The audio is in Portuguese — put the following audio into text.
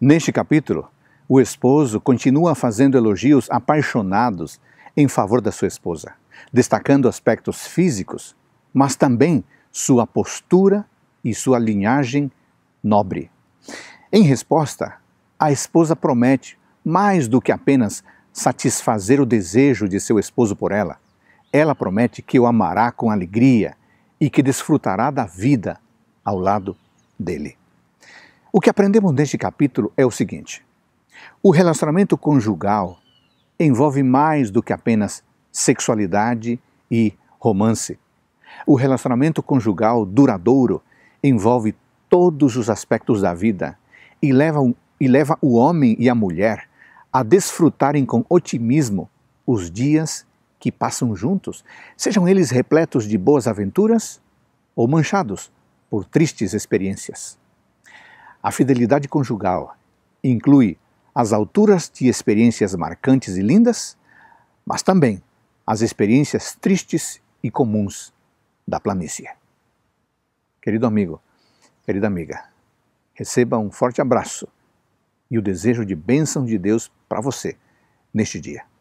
Neste capítulo, o esposo continua fazendo elogios apaixonados em favor da sua esposa, destacando aspectos físicos, mas também sua postura e sua linhagem nobre. Em resposta, a esposa promete mais do que apenas satisfazer o desejo de seu esposo por ela. Ela promete que o amará com alegria e que desfrutará da vida ao lado dele. O que aprendemos neste capítulo é o seguinte: o relacionamento conjugal envolve mais do que apenas sexualidade e romance. O relacionamento conjugal duradouro envolve todos os aspectos da vida e leva, e leva o homem e a mulher a desfrutarem com otimismo os dias que passam juntos, sejam eles repletos de boas aventuras ou manchados por tristes experiências. A fidelidade conjugal inclui as alturas de experiências marcantes e lindas, mas também as experiências tristes e comuns da planície. Querido amigo, querida amiga, receba um forte abraço e o desejo de bênção de Deus para você neste dia.